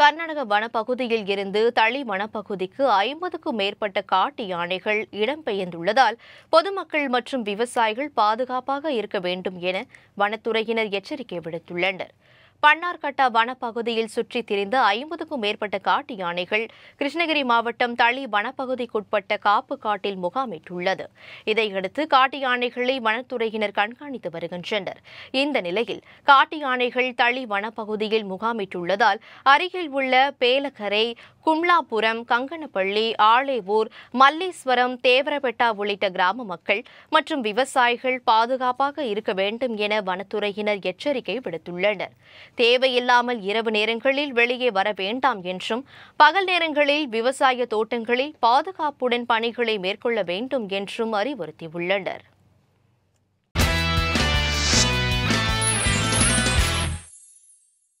கர்நாடக வனப்பகுதியில் இருந்து தளி வனப்பகுதிக்கு ஐம்பதுக்கும் மேற்பட்ட காட்டு யானைகள் இடம்பெயர்ந்துள்ளதால் பொதுமக்கள் மற்றும் விவசாயிகள் பாதுகாப்பாக இருக்க வேண்டும் என வனத்துறையினர் எச்சரிக்கை விடுத்துள்ளனர் பன்னார்கட்டா வனப்பகுதியில் சுற்றி திரிந்த ஐம்பதுக்கும் மேற்பட்ட காட்டு யானைகள் கிருஷ்ணகிரி மாவட்டம் தளி வனப்பகுதிக்குட்பட்ட காப்பு காட்டில் முகாமிட்டுள்ளது இதையடுத்து காட்டு யானைகளை வனத்துறையினர் கண்காணித்து வருகின்றனர் இந்த நிலையில் காட்டு யானைகள் தளி வனப்பகுதியில் முகாமிட்டுள்ளதால் அருகில் உள்ள பேலக்கரை கும்லாபுரம் கங்கணப்பள்ளி ஆலேவூர் மல்லீஸ்வரம் தேவரபெட்டா உள்ளிட்ட கிராம மக்கள் மற்றும் விவசாயிகள் பாதுகாப்பாக இருக்க வேண்டும் என வனத்துறையினர் எச்சரிக்கை விடுத்துள்ளனர் தேவையில்லாமல் இரவு நேரங்களில் வெளியே வர வேண்டாம் என்றும் பகல் நேரங்களில் விவசாய தோட்டங்களில் பாதுகாப்புடன் பணிகளை மேற்கொள்ள வேண்டும் என்றும் அறிவுறுத்தியுள்ளனர்